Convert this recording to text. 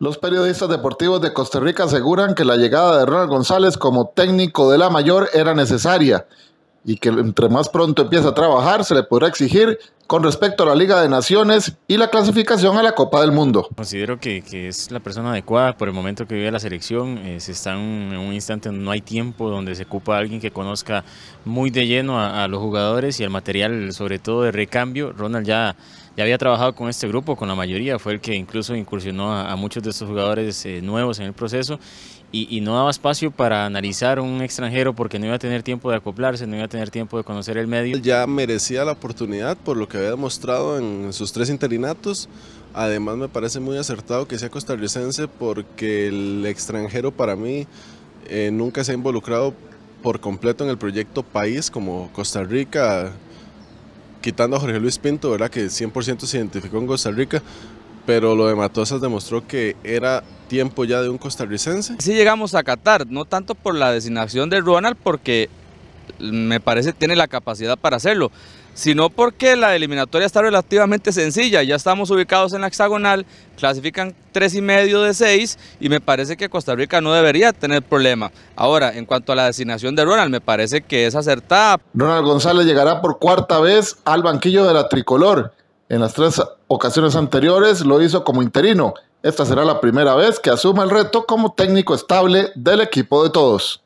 Los periodistas deportivos de Costa Rica aseguran que la llegada de Ronald González como técnico de la mayor era necesaria y que entre más pronto empiece a trabajar se le podrá exigir con respecto a la Liga de Naciones y la clasificación a la Copa del Mundo. Considero que, es la persona adecuada por el momento que vive la selección. Eh, se están en un instante no hay tiempo, donde se ocupa alguien que conozca muy de lleno a, los jugadores y al material, sobre todo de recambio. Ronald ya ya había trabajado con este grupo, con la mayoría, fue el que incluso incursionó a, muchos de estos jugadores eh, nuevos en el proceso y, y, no daba espacio para analizar un extranjero porque no iba a tener tiempo de acoplarse, no iba a tener tiempo de conocer el medio. Ya merecía la oportunidad por lo que que había demostrado en sus tres interinatos. Además me parece muy acertado que sea costarricense porque el extranjero para mí eh, nunca se ha involucrado por completo en el proyecto país como Costa Rica, quitando a Jorge Luis Pinto, ¿verdad? que 100% se identificó en Costa Rica, pero lo de Matosas demostró que era tiempo ya de un costarricense. Si llegamos a Qatar, no tanto por la designación de Ronald, porque me parece tiene la capacidad para hacerlo, sino porque la eliminatoria está relativamente sencilla. Ya estamos ubicados en la hexagonal, clasifican tres y medio de seis y me parece que Costa Rica no debería tener problema. Ahora, en cuanto a la designación de Ronald, me parece que es acertada. Ronald González llegará por cuarta vez al banquillo de la tricolor. En las tres ocasiones anteriores lo hizo como interino. Esta será la primera vez que asuma el reto como técnico estable del equipo de todos.